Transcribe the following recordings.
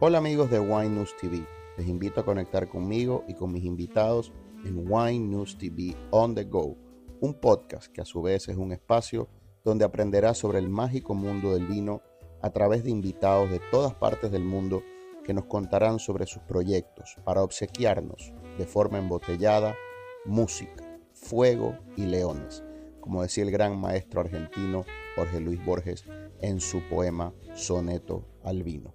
Hola amigos de Wine News TV, les invito a conectar conmigo y con mis invitados en Wine News TV On The Go, un podcast que a su vez es un espacio donde aprenderás sobre el mágico mundo del vino a través de invitados de todas partes del mundo que nos contarán sobre sus proyectos para obsequiarnos de forma embotellada música, fuego y leones, como decía el gran maestro argentino Jorge Luis Borges en su poema Soneto al Vino.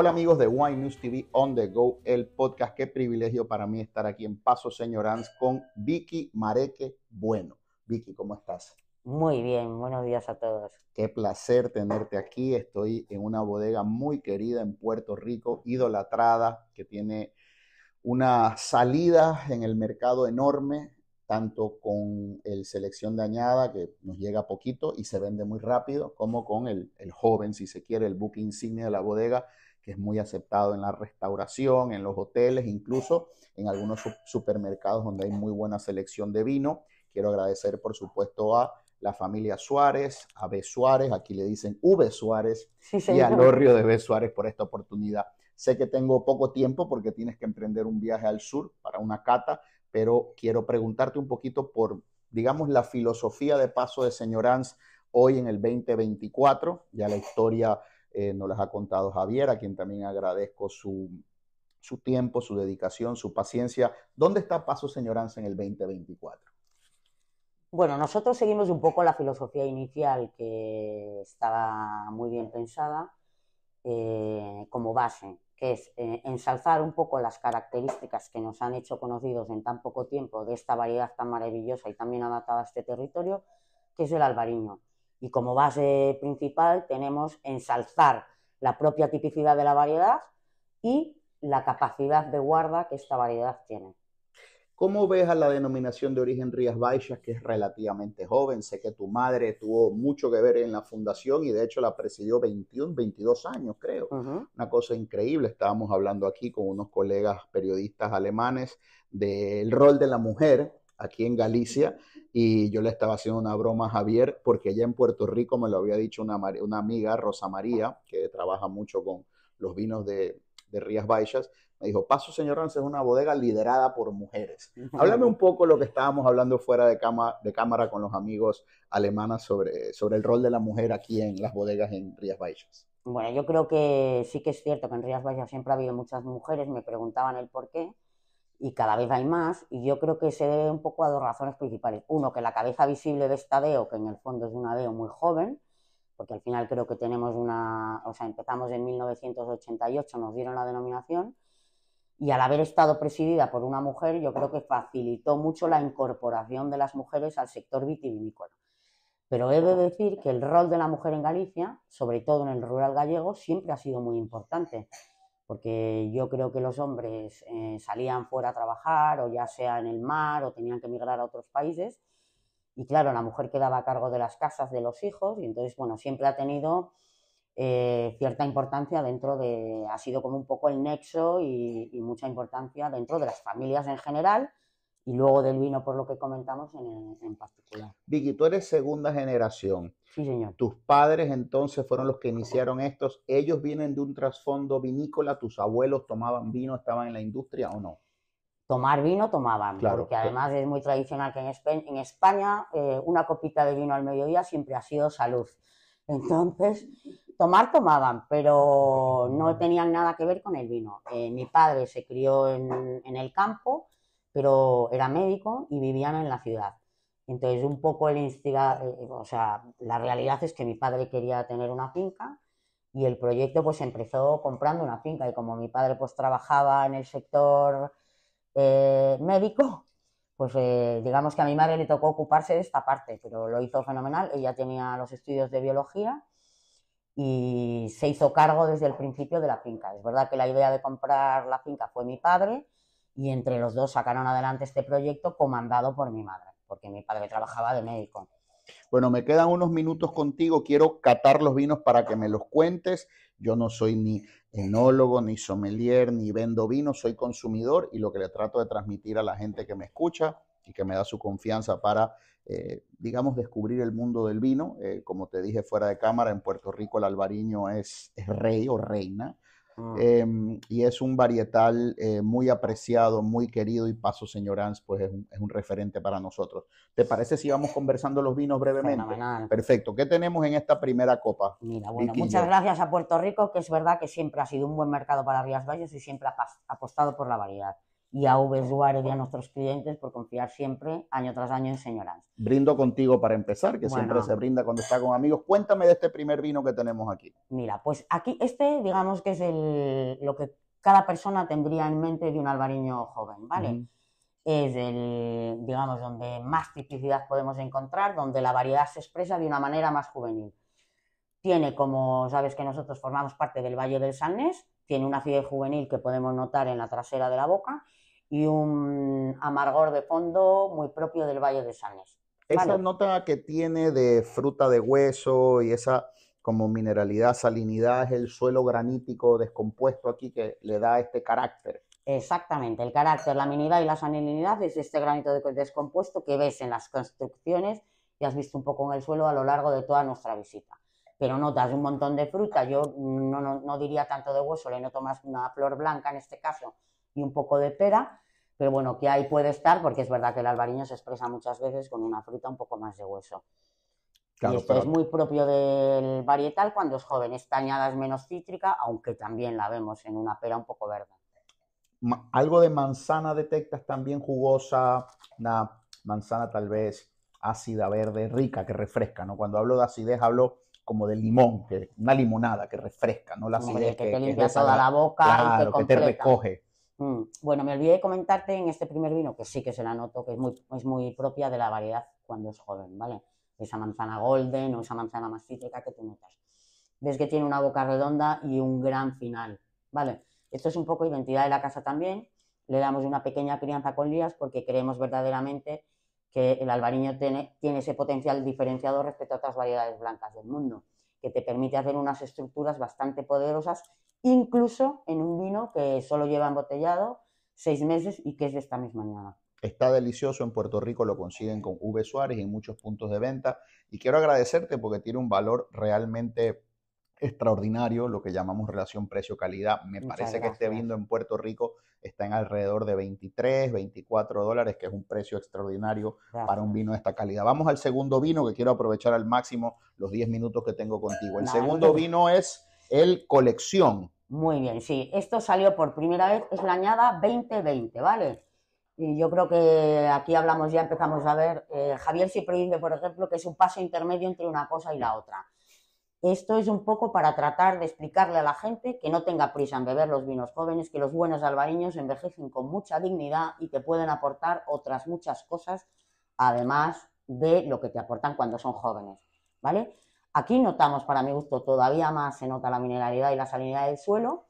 Hola amigos de Wine News TV On The Go, el podcast. Qué privilegio para mí estar aquí en Paso Señoranz con Vicky Mareque Bueno. Vicky, ¿cómo estás? Muy bien, buenos días a todos. Qué placer tenerte aquí. Estoy en una bodega muy querida en Puerto Rico, idolatrada, que tiene una salida en el mercado enorme, tanto con el selección dañada, que nos llega poquito y se vende muy rápido, como con el, el joven, si se quiere, el buque insignia de la bodega, es muy aceptado en la restauración, en los hoteles, incluso en algunos supermercados donde hay muy buena selección de vino. Quiero agradecer, por supuesto, a la familia Suárez, a B. Suárez, aquí le dicen V. Suárez, y a Lorrio de B. Suárez por esta oportunidad. Sé que tengo poco tiempo porque tienes que emprender un viaje al sur para una cata, pero quiero preguntarte un poquito por, digamos, la filosofía de paso de Señor Anz hoy en el 2024, ya la historia eh, nos las ha contado Javier, a quien también agradezco su, tiempo, su dedicación, su paciencia. ¿Dónde está Paso Señoranza en el 2024? Bueno, nosotros seguimos un poco la filosofía inicial que estaba muy bien pensada eh, como base, que es eh, ensalzar un poco las características que nos han hecho conocidos en tan poco tiempo de esta variedad tan maravillosa y tan adaptada a este territorio, que es el albariño. Y como base principal tenemos ensalzar la propia tipicidad de la variedad y la capacidad de guarda que esta variedad tiene. ¿Cómo ves a la denominación de origen Rías Baixas, que es relativamente joven? Sé que tu madre tuvo mucho que ver en la fundación y de hecho la presidió 21, 22 años, creo. Una cosa increíble. Estábamos hablando aquí con unos colegas periodistas alemanes del rol de la mujer aquí en Galicia y yo le estaba haciendo una broma a Javier porque allá en Puerto Rico me lo había dicho una, amiga, Rosa María, que trabaja mucho con los vinos de, Rías Baixas, me dijo, Paso Señor Rance es una bodega liderada por mujeres. Háblame un poco lo que estábamos hablando fuera de, de cámara con los amigos alemanas sobre, sobre el rol de la mujer aquí en las bodegas en Rías Baixas. Bueno, yo creo que sí que es cierto que en Rías Baixas siempre ha habido muchas mujeres, me preguntaban el por qué y cada vez hay más, y yo creo que se debe un poco a dos razones principales. Uno, que la cabeza visible de esta DEO, que en el fondo es una DEO muy joven, porque al final creo que tenemos una, o sea, empezamos en 1988, nos dieron la denominación, y al haber estado presidida por una mujer, yo creo que facilitó mucho la incorporación de las mujeres al sector vitivinícola. Pero he de decir que el rol de la mujer en Galicia, sobre todo en el rural gallego, siempre ha sido muy importante porque yo creo que los hombres eh, salían fuera a trabajar o ya sea en el mar o tenían que emigrar a otros países y claro, la mujer quedaba a cargo de las casas de los hijos y entonces, bueno, siempre ha tenido eh, cierta importancia dentro de, ha sido como un poco el nexo y mucha importancia dentro de las familias en general y luego del vino, por lo que comentamos, en, en particular. Vicky, tú eres segunda generación. Sí, señor. Tus padres entonces fueron los que iniciaron estos. ¿Ellos vienen de un trasfondo vinícola? ¿Tus abuelos tomaban vino, estaban en la industria o no? Tomar vino tomaban, claro, porque además es muy tradicional que en España, en España eh, una copita de vino al mediodía siempre ha sido salud. Entonces, tomar tomaban, pero no tenían nada que ver con el vino. Eh, mi padre se crió en, en el campo, pero era médico y vivían en la ciudad. Entonces, un poco el eh, o sea, la realidad es que mi padre quería tener una finca y el proyecto pues empezó comprando una finca y como mi padre pues trabajaba en el sector eh, médico, pues eh, digamos que a mi madre le tocó ocuparse de esta parte, pero lo hizo fenomenal, ella tenía los estudios de biología y se hizo cargo desde el principio de la finca. Es verdad que la idea de comprar la finca fue mi padre, y entre los dos sacaron adelante este proyecto comandado por mi madre, porque mi padre trabajaba de médico. Bueno, me quedan unos minutos contigo, quiero catar los vinos para que me los cuentes. Yo no soy ni enólogo, ni sommelier, ni vendo vino, soy consumidor y lo que le trato de transmitir a la gente que me escucha y que me da su confianza para, eh, digamos, descubrir el mundo del vino. Eh, como te dije fuera de cámara, en Puerto Rico el albariño es rey o reina Ah. Em, y es un varietal eh, muy apreciado, muy querido y Paso señor Señoranz pues es un, referente para nosotros. ¿Te parece si vamos conversando los vinos brevemente? Perfecto. ¿Qué tenemos en esta primera copa? muchas gracias a Puerto Rico, que es verdad que siempre ha sido un buen mercado para Rías Valles y siempre ha apostado por la variedad y a Usuarios y a nuestros clientes por confiar siempre año tras año en Señoranza. Brindo contigo para empezar, que siempre se brinda cuando está con amigos. Cuéntame de este primer vino que tenemos aquí. Mira, pues aquí este digamos que es el, lo que cada persona tendría en mente de un albariño joven, ¿vale? Es el, digamos, donde más tipicidad podemos encontrar, donde la variedad se expresa de una manera más juvenil. Tiene, como sabes que nosotros formamos parte del Valle del Sanés, tiene una fiebre juvenil que podemos notar en la trasera de la boca y un amargor de fondo muy propio del Valle de Sanes. Esa nota que tiene de fruta de hueso y esa como mineralidad, salinidad, es el suelo granítico descompuesto aquí que le da este carácter. Exactamente, el carácter, la minidad y la salinidad es este granito descompuesto que ves en las construcciones y has visto un poco en el suelo a lo largo de toda nuestra visita pero notas un montón de fruta. Yo no, diría tanto de hueso, le noto más una flor blanca en este caso y un poco de pera, pero bueno, que ahí puede estar porque es verdad que el albariño se expresa muchas veces con una fruta un poco más de hueso. y es muy propio del varietal cuando es joven. Esta es menos cítrica, aunque también la vemos en una pera un poco verde. Algo de manzana detectas también jugosa, una manzana tal vez ácida, verde, rica, que refresca, ¿no? Cuando hablo de acidez hablo como de limón, que una limonada que refresca, ¿no? La acidez que, te toda la boca que te recoge. Mm. Bueno, me olvidé de comentarte en este primer vino, que sí que se la noto, que es muy, es muy propia de la variedad cuando es joven, ¿vale? Esa manzana golden o esa manzana más cítrica que tú notas. Ves que tiene una boca redonda y un gran final, ¿vale? Esto es un poco identidad de la casa también. Le damos una pequeña crianza con lías porque creemos verdaderamente que el albariño tiene, tiene ese potencial diferenciado respecto a otras variedades blancas del mundo, que te permite hacer unas estructuras bastante poderosas, incluso en un vino que solo lleva embotellado seis meses y que es de esta misma mañana Está delicioso, en Puerto Rico lo consiguen con V Suárez y en muchos puntos de venta. Y quiero agradecerte porque tiene un valor realmente extraordinario, lo que llamamos relación precio-calidad. Me parece que este vino en Puerto Rico está en alrededor de 23, 24 dólares, que es un precio extraordinario para un vino de esta calidad. Vamos al segundo vino, que quiero aprovechar al máximo los 10 minutos que tengo contigo. El segundo vino es el Colección. Muy bien, sí. Esto salió por primera vez, es la añada 2020, ¿vale? Y yo creo que aquí hablamos, ya empezamos a ver, eh, Javier Javier dice por ejemplo, que es un paso intermedio entre una cosa y la otra esto es un poco para tratar de explicarle a la gente que no tenga prisa en beber los vinos jóvenes, que los buenos albariños envejecen con mucha dignidad y que pueden aportar otras muchas cosas, además de lo que te aportan cuando son jóvenes, ¿vale? Aquí notamos, para mi gusto, todavía más se nota la mineralidad y la salinidad del suelo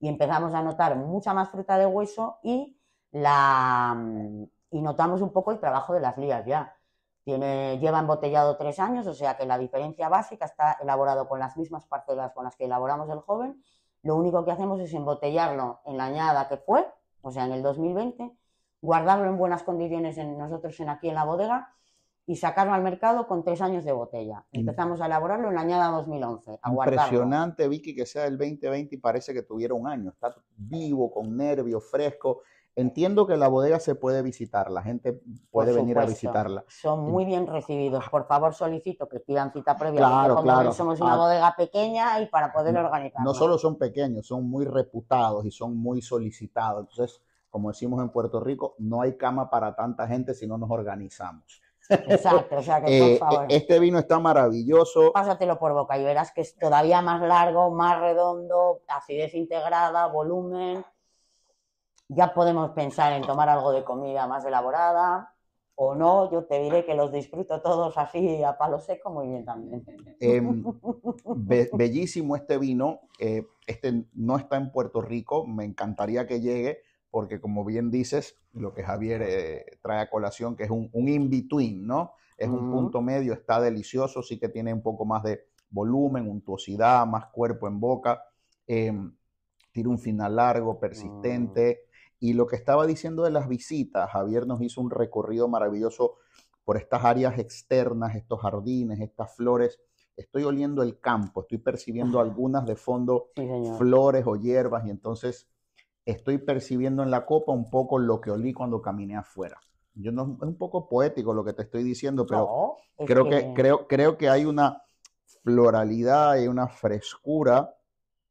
y empezamos a notar mucha más fruta de hueso y, la, mm, y notamos un poco el trabajo de las lías ya lleva embotellado tres años, o sea que la diferencia básica está elaborado con las mismas parcelas con las que elaboramos el joven. Lo único que hacemos es embotellarlo en la añada que fue, o sea, en el 2020, guardarlo en buenas condiciones en nosotros en aquí en la bodega y sacarlo al mercado con tres años de botella. Empezamos a elaborarlo en la añada 2011. A Impresionante, Vicky, que sea el 2020 y parece que tuviera un año. Está vivo, con nervios, fresco. Entiendo que la bodega se puede visitar, la gente puede venir a visitarla. Son muy bien recibidos. Ah. Por favor, solicito que pidan cita previa. Claro, claro. Somos una ah. bodega pequeña y para poder organizar. No solo son pequeños, son muy reputados y son muy solicitados. Entonces, como decimos en Puerto Rico, no hay cama para tanta gente si no nos organizamos. Exacto, o sea que por eh, favor. E, este vino está maravilloso. Pásatelo por boca y verás que es todavía más largo, más redondo, acidez integrada, volumen. Ya podemos pensar en tomar algo de comida más elaborada, o no, yo te diré que los disfruto todos así a palo seco muy bien también. Em, bellísimo este vino, eh, este no está en Puerto Rico, me encantaría que llegue porque como bien dices, lo que Javier eh, trae a colación, que es un, in-between, ¿no? Es un punto medio, está delicioso, sí que tiene un poco más de volumen, untuosidad, más cuerpo en boca, em, tiene un final largo, persistente. Mm. Y lo que estaba diciendo de las visitas, Javier nos hizo un recorrido maravilloso por estas áreas externas, estos jardines, estas flores. Estoy oliendo el campo, estoy percibiendo algunas de fondo flores o hierbas y entonces estoy percibiendo en la copa un poco lo que olí cuando caminé afuera. Yo no, es un poco poético lo que te estoy diciendo, pero creo, que... creo, creo que hay una floralidad y una frescura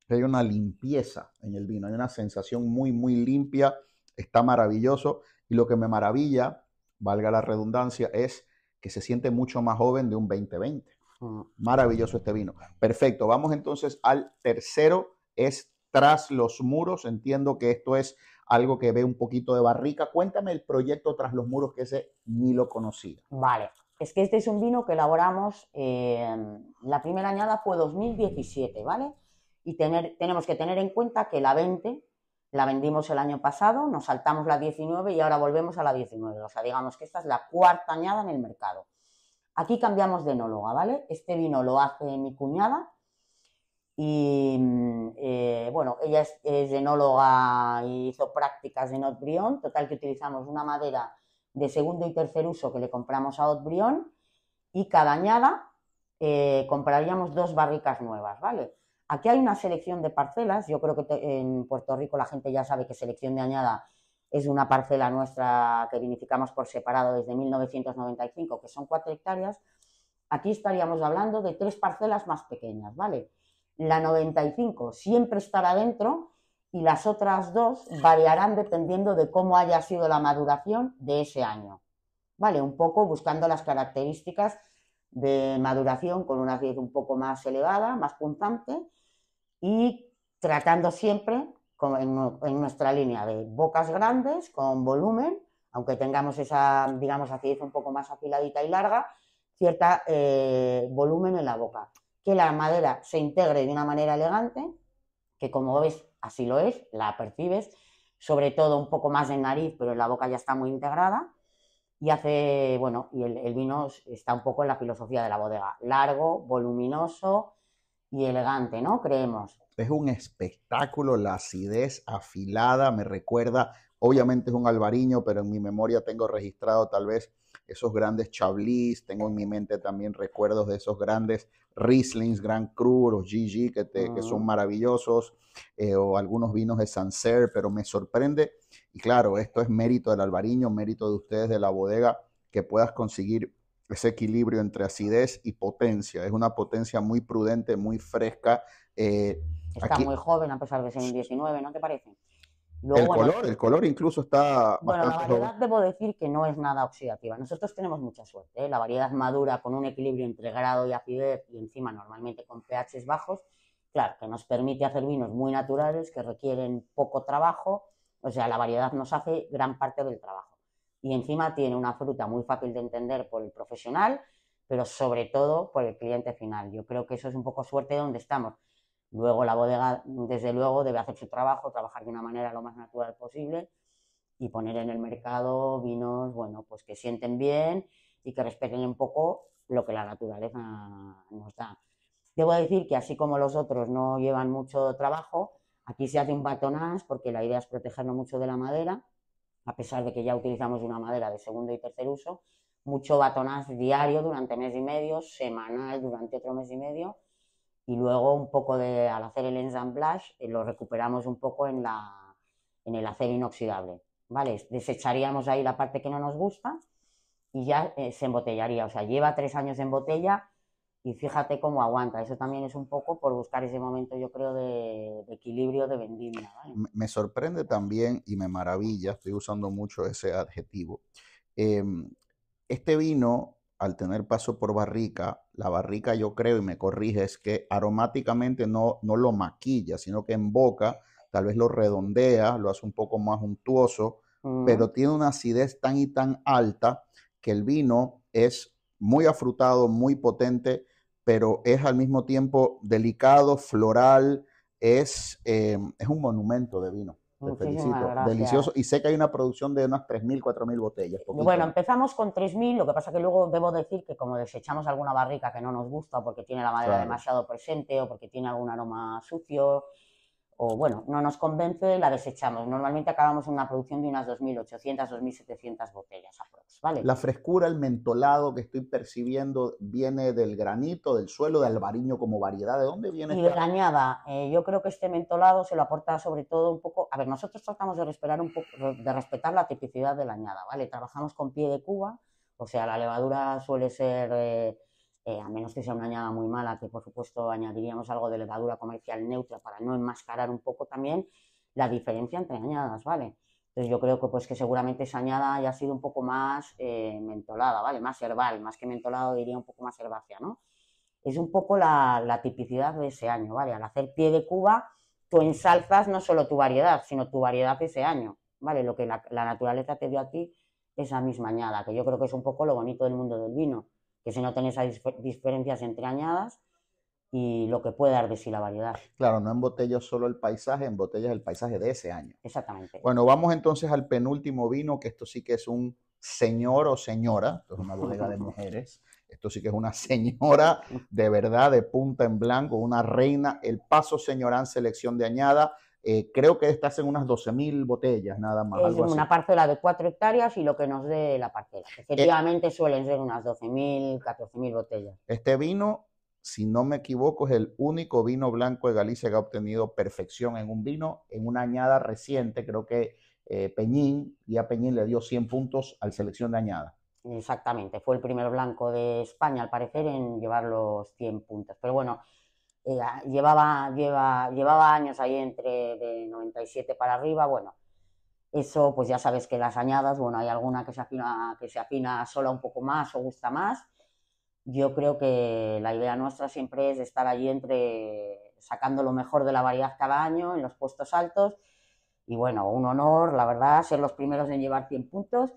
hay una limpieza en el vino, hay una sensación muy, muy limpia, está maravilloso. Y lo que me maravilla, valga la redundancia, es que se siente mucho más joven de un 2020. Mm. Maravilloso este vino. Perfecto, vamos entonces al tercero, es Tras los Muros. Entiendo que esto es algo que ve un poquito de barrica. Cuéntame el proyecto Tras los Muros, que ese ni lo conocía. Vale, es que este es un vino que elaboramos, eh, la primera añada fue 2017, ¿vale? y tenemos que tener en cuenta que la 20 la vendimos el año pasado, nos saltamos la 19 y ahora volvemos a la 19. O sea, digamos que esta es la cuarta añada en el mercado. Aquí cambiamos de enóloga, ¿vale? Este vino lo hace mi cuñada y, mm, eh, bueno, ella es, enóloga y hizo prácticas en Otbrión. Total que utilizamos una madera de segundo y tercer uso que le compramos a Otbrión y cada añada eh, compraríamos dos barricas nuevas, ¿vale? Aquí hay una selección de parcelas, yo creo que en Puerto Rico la gente ya sabe que selección de añada es una parcela nuestra que vinificamos por separado desde 1995, que son cuatro hectáreas. Aquí estaríamos hablando de tres parcelas más pequeñas, ¿vale? La 95 siempre estará dentro y las otras dos variarán dependiendo de cómo haya sido la maduración de ese año, ¿vale? Un poco buscando las características de maduración con una acidez un poco más elevada, más punzante y tratando siempre en, nuestra línea de bocas grandes con volumen, aunque tengamos esa, digamos, acidez un poco más afiladita y larga, cierta eh, volumen en la boca. Que la madera se integre de una manera elegante, que como ves, así lo es, la percibes, sobre todo un poco más en nariz, pero en la boca ya está muy integrada y hace, bueno, y el, vino está un poco en la filosofía de la bodega, largo, voluminoso y elegante, ¿no? Creemos. Es un espectáculo, la acidez afilada, me recuerda, obviamente es un albariño, pero en mi memoria tengo registrado tal vez esos grandes Chablis, tengo en mi mente también recuerdos de esos grandes Rieslings, Gran Cru, los GG, que, que son maravillosos, eh, o algunos vinos de Sancerre, pero me sorprende, y claro, esto es mérito del albariño, mérito de ustedes de la bodega, que puedas conseguir ese equilibrio entre acidez y potencia. Es una potencia muy prudente, muy fresca. Eh, Está muy joven, a pesar de ser un 19, ¿no te parece? el, color, el color incluso está... Bueno, la variedad debo decir que no es nada oxidativa. Nosotros tenemos mucha suerte. ¿eh? La variedad madura con un equilibrio entre grado y acidez y encima normalmente con pHs bajos, claro, que nos permite hacer vinos muy naturales que requieren poco trabajo. O sea, la variedad nos hace gran parte del trabajo. Y encima tiene una fruta muy fácil de entender por el profesional, pero sobre todo por el cliente final. Yo creo que eso es un poco suerte donde estamos. Luego la bodega, desde luego, debe hacer su trabajo, trabajar de una manera lo más natural posible y poner en el mercado vinos, bueno, pues que sienten bien y que respeten un poco lo que la naturaleza nos da. Debo decir que así como los otros no llevan mucho trabajo, aquí se hace un batonaz porque la idea es protegernos mucho de la madera, a pesar de que ya utilizamos una madera de segundo y tercer uso, mucho batonaz diario durante mes y medio, semanal durante otro mes y medio, y luego un poco de, al hacer el ensamblage eh, lo recuperamos un poco en, la, en el acero inoxidable. ¿vale? Desecharíamos ahí la parte que no nos gusta y ya eh, se embotellaría. O sea, lleva tres años en botella y fíjate cómo aguanta. Eso también es un poco por buscar ese momento, yo creo, de, equilibrio de vendimia. Me sorprende también y me maravilla, estoy usando mucho ese adjetivo. Em, este vino al tener paso por barrica, la barrica yo creo, y me corrige, es que aromáticamente no, no lo maquilla, sino que en boca tal vez lo redondea, lo hace un poco más untuoso, mm. pero tiene una acidez tan y tan alta que el vino es muy afrutado, muy potente, pero es al mismo tiempo delicado, floral, es, eh, es un monumento de vino. Te felicito. Delicioso. Y sé que hay una producción de unas 3.000, 4.000 botellas. Bueno, empezamos con 3.000, lo que pasa que luego debo decir que como desechamos alguna barrica que no nos gusta porque tiene la madera demasiado presente o porque tiene algún aroma sucio, bueno, no nos convence, la desechamos. Normalmente acabamos en una producción de unas 2.800, 2.700 botellas ¿vale? La frescura, el mentolado que estoy percibiendo viene del granito, del suelo, de albariño como variedad. ¿De dónde viene? Y de la añada. Eh, yo creo que este mentolado se lo aporta sobre todo un poco... A ver, nosotros tratamos de respetar, un poco, de respetar la tipicidad de la añada, ¿vale? Trabajamos con pie de cuba, o sea, la levadura suele ser... Eh, a menos que sea una añada muy mala, que por supuesto añadiríamos algo de levadura comercial neutra para no enmascarar un poco también la diferencia entre añadas, ¿vale? Entonces yo creo que pues que seguramente esa añada haya sido un poco más eh, mentolada, ¿vale? Más herbal, más que mentolado diría un poco más herbácea, ¿no? Es un poco la, tipicidad de ese año, ¿vale? Al hacer pie de cuba, tú ensalzas no solo tu variedad, sino tu variedad ese año, ¿vale? Lo que la, la naturaleza te dio a ti, esa misma añada, que yo creo que es un poco lo bonito del mundo del vino que no tenés esas diferencias entre añadas y lo que puede dar de sí la variedad. Claro, no en botellas solo el paisaje, en botellas el paisaje de ese año. Exactamente. Bueno, vamos entonces al penúltimo vino, que esto sí que es un señor o señora, esto es una bodega de mujeres, esto sí que es una señora de verdad, de punta en blanco, una reina, el paso señorán selección de añada, eh, creo que estas en unas 12.000 botellas nada más. Es una parcela de 4 hectáreas y lo que nos dé la parcela. Eh, efectivamente suelen ser unas 12.000, 14.000 botellas. Este vino, si no me equivoco, es el único vino blanco de Galicia que ha obtenido perfección en un vino, en una añada reciente, creo que eh, Peñín, y a Peñín le dio 100 puntos al selección de añada. Exactamente, fue el primer blanco de España, al parecer, en llevar los 100 puntos. Pero bueno, eh, llevaba, lleva, llevaba años ahí entre de 97 para arriba, bueno, eso pues ya sabes que las añadas, bueno, hay alguna que se afina, que se afina sola un poco más o gusta más. Yo creo que la idea nuestra siempre es estar allí entre sacando lo mejor de la variedad cada año en los puestos altos y bueno, un honor, la verdad, ser los primeros en llevar 100 puntos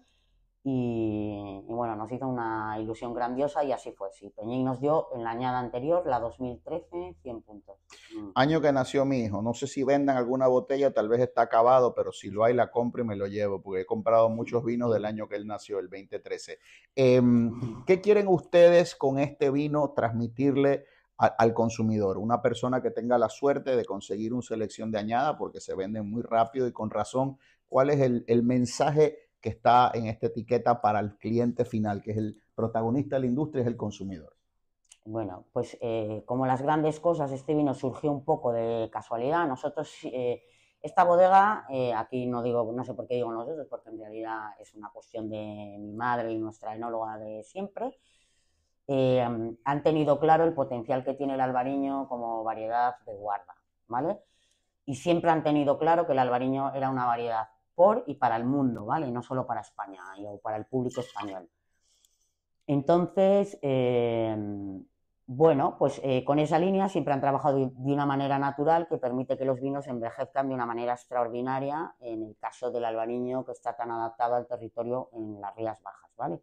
y, bueno, nos hizo una ilusión grandiosa y así fue. Sí, Peñín nos dio en la añada anterior, la 2013, 100 puntos. Mm. Año que nació mi hijo. No sé si vendan alguna botella, tal vez está acabado, pero si lo hay, la compro y me lo llevo, porque he comprado muchos vinos del año que él nació, el 2013. Em, ¿Qué quieren ustedes con este vino transmitirle? al consumidor, una persona que tenga la suerte de conseguir una selección de añada porque se venden muy rápido y con razón, ¿cuál es el, el mensaje que está en esta etiqueta para el cliente final, que es el protagonista de la industria, es el consumidor. Bueno, pues eh, como las grandes cosas, este vino surgió un poco de casualidad. Nosotros, eh, esta bodega, eh, aquí no digo, no sé por qué digo nosotros, porque en realidad es una cuestión de mi madre y nuestra enóloga de siempre. han tenido claro el potencial que tiene el albariño como variedad de guarda, ¿vale? Y siempre han tenido claro que el albariño era una variedad por y para el mundo, ¿vale? No solo para España o para el público español. Entonces, em, bueno, pues eh, con esa línea siempre han trabajado de una manera natural que permite que los vinos envejezcan de una manera extraordinaria en el caso del albariño que está tan adaptado al territorio en las Rías Bajas, ¿vale?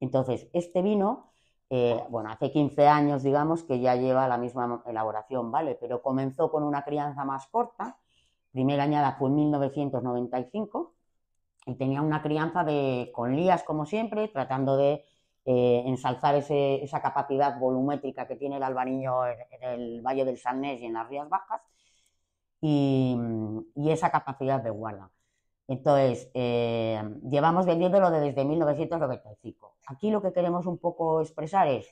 Entonces, este vino, eh, bueno, hace 15 años digamos que ya lleva la misma elaboración, ¿vale? Pero comenzó con una crianza más corta primera añada fue en 1995 y tenía una crianza de, con lías como siempre, tratando de eh, ensalzar esa capacidad volumétrica que tiene el albariño en, el Valle del Sarnés y en las Rías Bajas y, esa capacidad de guarda. Entonces, eh, llevamos vendiéndolo desde 1995. Aquí lo que queremos un poco expresar es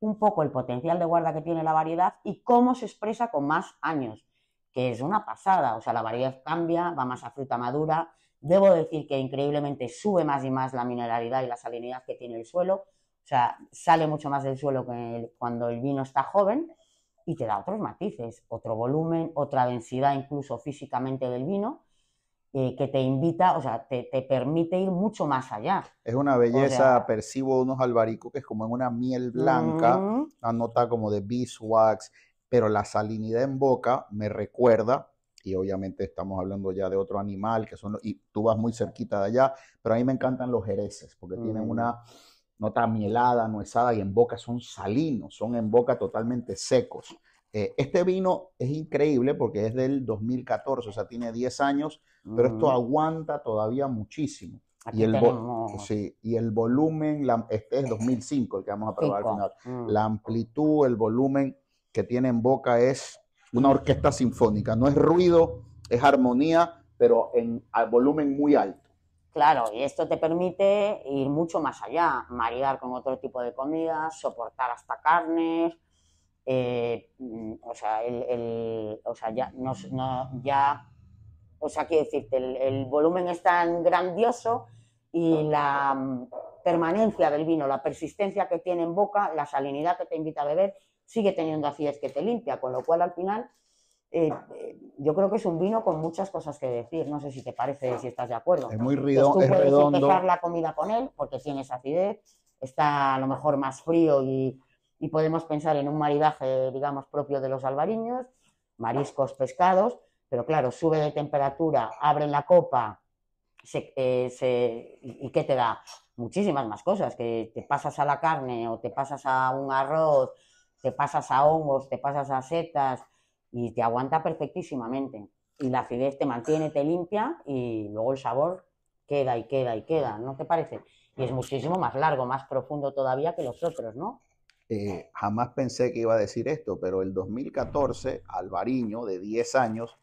un poco el potencial de guarda que tiene la variedad y cómo se expresa con más años es una pasada. O sea, la variedad cambia, va más a fruta madura. Debo decir que increíblemente sube más y más la mineralidad y la salinidad que tiene el suelo. O sea, sale mucho más del suelo que cuando el vino está joven y te da otros matices, otro volumen, otra densidad incluso físicamente del vino. Eh, que te invita, o sea, te, permite ir mucho más allá. Es una belleza, percibo unos albaricoques como en una miel blanca, la nota como de beeswax, pero la salinidad en boca me recuerda, y obviamente estamos hablando ya de otro animal, que son, y tú vas muy cerquita de allá, pero a mí me encantan los jereces, porque mm, tienen una nota mielada, nuezada, y en boca son salinos, son en boca totalmente secos. Eh, este vino es increíble porque es del 2014, o sea, tiene 10 años, pero esto aguanta todavía muchísimo. y el, y el volumen, este es 2005 el que vamos a probar al final. Mm. La amplitud, el volumen, que tiene en boca es una orquesta sinfónica. No es ruido, es armonía, pero en al volumen muy alto. Claro, y esto te permite ir mucho más allá, maridar con otro tipo de comidas, soportar hasta carnes, eh, mm, o sea, el, o sea ya, ya, o sea, quiero decirte, el volumen es tan grandioso y la mm, permanencia del vino, la persistencia que tiene en boca, la salinidad que te invita a beber, sigue teniendo acidez que te limpia, con lo cual al final eh, eh, yo creo que es un vino con muchas cosas que decir. No sé si te parece, si estás de acuerdo. Es muy rido, tú puedes empezar la comida con él porque esa acidez, está a lo mejor más frío y, y podemos pensar en un maridaje, digamos, propio de los albariños, mariscos, pescados, pero claro, sube de temperatura, abre la copa se, eh, y ¿qué te da? Muchísimas más cosas, que te pasas a la carne o te pasas a un arroz te pasas a hongos, te pasas a setas y te aguanta perfectísimamente. Y la acidez te mantiene, te limpia y luego el sabor queda y queda y queda, ¿no te parece? Y es muchísimo más largo, más profundo todavía que los otros, ¿no? Eh, jamás pensé que iba a decir esto, pero el 2014, Alvariño, de 10 años,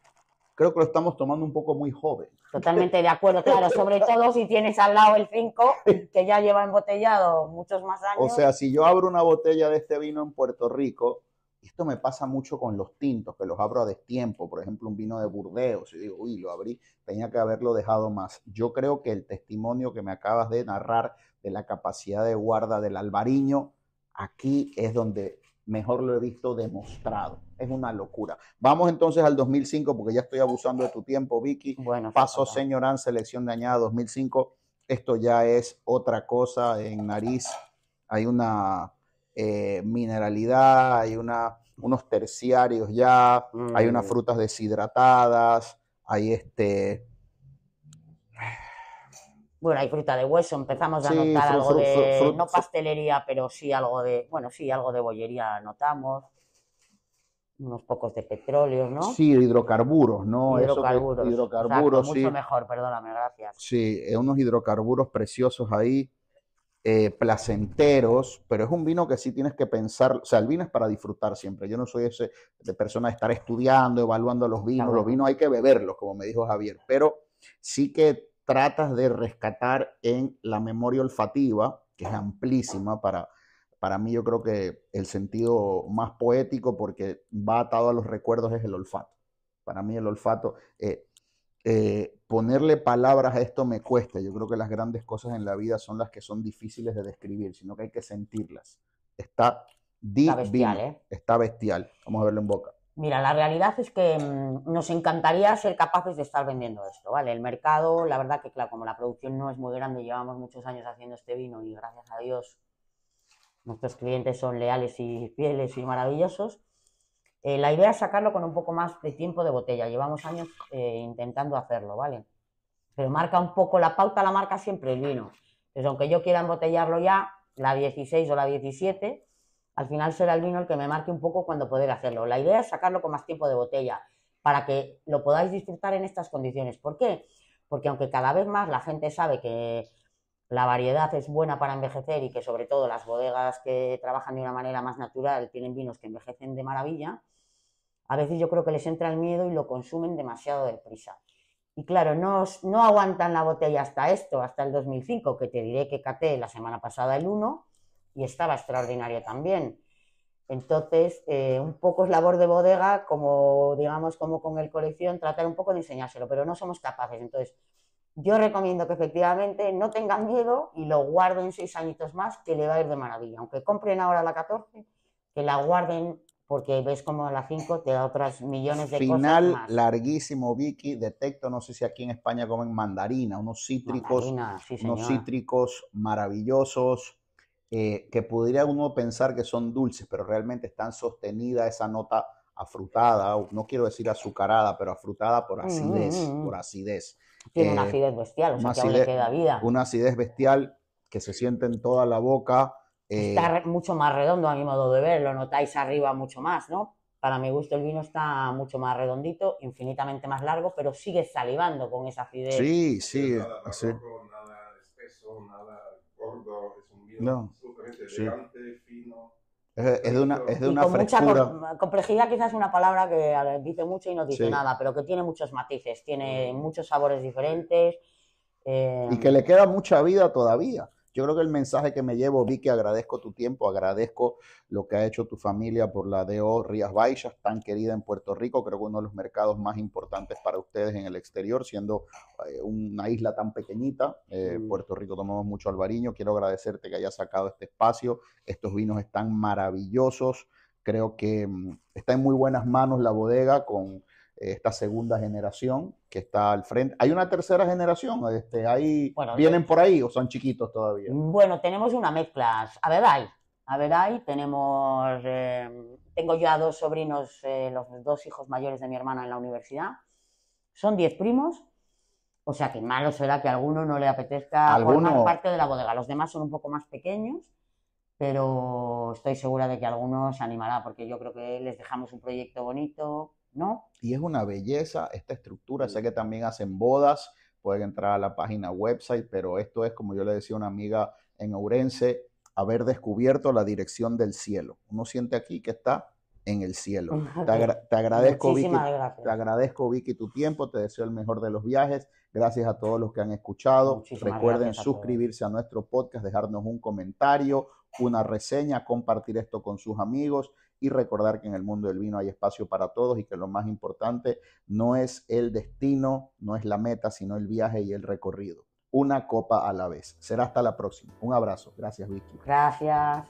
creo que lo estamos tomando un poco muy joven. Totalmente de acuerdo, claro, sobre todo si tienes al lado el 5, que ya lleva embotellado muchos más años. O sea, si yo abro una botella de este vino en Puerto Rico, esto me pasa mucho con los tintos, que los abro a destiempo, por ejemplo, un vino de Burdeos, y digo, uy, lo abrí, tenía que haberlo dejado más. Yo creo que el testimonio que me acabas de narrar de la capacidad de guarda del albariño, aquí es donde mejor lo he visto demostrado. Es una locura. Vamos entonces al 2005, porque ya estoy abusando de tu tiempo, Vicky. Paso señorán, selección de añada 2005. Esto ya es otra cosa en nariz. Hay una eh, mineralidad, hay una, unos terciarios ya, hay unas mm. frutas deshidratadas, hay este, bueno, hay fruta de hueso, empezamos a notar algo de, no pastelería, pero sí algo de, bueno, sí, algo de bollería anotamos, Unos pocos de petróleo, ¿no? Sí, hidrocarburos, ¿no? Hidrocarburos. hidrocarburos, Mucho mejor, perdóname, gracias. Sí, eh, unos hidrocarburos preciosos ahí, eh, placenteros, pero es un vino que sí tienes que pensar, o sea, el vino es para disfrutar siempre. Yo no soy ese de persona de estar estudiando, evaluando los vinos, los vinos hay que beberlos, como me dijo Javier, pero sí que tratas de rescatar en la memoria olfativa, que es amplísima para, para mí yo creo que el sentido más poético porque va atado a los recuerdos es el olfato. Para mí el olfato, eh, eh, ponerle palabras a esto me cuesta. Yo creo que las grandes cosas en la vida son las que son difíciles de describir, sino que hay que sentirlas. Está está bestial. ¿eh? Está bestial. Vamos a verlo en boca. Mira, la realidad es que mm, nos encantaría ser capaces de estar vendiendo esto, ¿vale? El mercado, la verdad que, claro, como la producción no es muy grande, llevamos muchos años haciendo este vino y gracias a Dios nuestros clientes son leales y fieles y maravillosos. Eh, la idea es sacarlo con un poco más de tiempo de botella. Llevamos años eh, intentando hacerlo, ¿vale? Pero marca un poco la pauta, la marca siempre el vino. Entonces, aunque yo quiera embotellarlo ya, la 16 o la 17, al final será el vino el que me marque un poco cuando poder hacerlo. La idea es sacarlo con más tiempo de botella para que lo podáis disfrutar en estas condiciones. ¿Por qué? Porque aunque cada vez más la gente sabe que la variedad es buena para envejecer y que sobre todo las bodegas que trabajan de una manera más natural tienen vinos que envejecen de maravilla, a veces yo creo que les entra el miedo y lo consumen demasiado deprisa. Y claro, no, aguantan la botella hasta esto, hasta el 2005, que te diré que caté la semana pasada el 1 y estaba extraordinario también. Entonces, eh, un poco es labor de bodega, como digamos, como con el colección, tratar un poco de enseñárselo, pero no somos capaces. Entonces, yo recomiendo que efectivamente no tengan miedo y lo guarden seis añitos más, que le va a ir de maravilla. Aunque compren ahora la 14, que la guarden porque ves como la 5 te da otras millones de cosas final larguísimo, Vicky, detecto, no sé si aquí en España comen mandarina, unos cítricos, unos cítricos maravillosos, eh, que podría uno pensar que son dulces, pero realmente están sostenida esa nota afrutada, no quiero decir azucarada, pero afrutada por mm, acidez, mm, por mm. acidez. Tiene una eh, acidez bestial, vida. Una acidez bestial que se siente en toda la boca. Eh, está mucho más redondo a mi modo de ver, lo notáis arriba mucho más, ¿no? Para mi gusto el vino está mucho más redondito, infinitamente más largo, pero sigue salivando con esa acidez. Sí, sí. Nada, espeso, nada gordo, es no. Es, de una, es complejidad quizás es una palabra que dice mucho y no dice nada, pero que tiene muchos matices, tiene mm. muchos sabores diferentes. Eh, y que le queda mucha vida todavía. Yo creo que el mensaje que me llevo, vi que agradezco tu tiempo, agradezco lo que ha hecho tu familia por la DO Rías Baixas, tan querida en Puerto Rico, creo que uno de los mercados más importantes para ustedes en el exterior, siendo eh, una isla tan pequeñita. Eh, mm. Puerto Rico tomamos mucho albariño, quiero agradecerte que hayas sacado este espacio, estos vinos están maravillosos creo que mm, está en muy buenas manos la bodega con esta segunda generación que está al frente. Hay una tercera generación, este, ahí vienen por ahí o son chiquitos todavía. Bueno, tenemos una mezcla. A ver, hay, a ver, tenemos, eh, tengo ya dos sobrinos, eh, los dos hijos mayores de mi hermana en la universidad. Son diez primos. O sea que malo será que a alguno no le apetezca ...alguna parte de la bodega. Los demás son un poco más pequeños, pero estoy segura de que alguno se animará, porque yo creo que les dejamos un proyecto bonito, y es una belleza esta estructura. Sé que también hacen bodas, pueden entrar a la página website, pero esto es, como yo le decía a una amiga en Ourense, haber descubierto la dirección del cielo. Uno siente aquí que está en el cielo. Te, agradezco, Vicky, te tu tiempo. Te deseo el mejor de los viajes. Gracias a todos los que han escuchado. Recuerden suscribirse a nuestro podcast, dejarnos un comentario, una reseña, compartir esto con sus amigos y recordar que en el mundo del vino hay espacio para todos y que lo más importante no es el destino, no es la meta, sino el viaje y el recorrido. Una copa a la vez. Será hasta la próxima. Un abrazo. Gracias, Vicky. Gracias.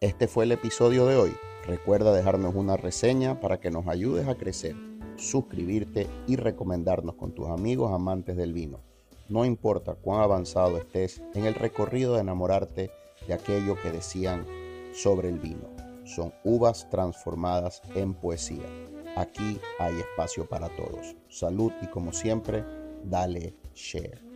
Este fue el episodio de hoy. Recuerda dejarnos una reseña para que nos ayudes a crecer, suscribirte y recomendarnos con tus amigos amantes del vino. No importa cuán avanzado estés en el recorrido de enamorarte aquello que decían sobre el vino. Son uvas transformadas en poesía. Aquí hay espacio para todos. Salud y como siempre, dale share.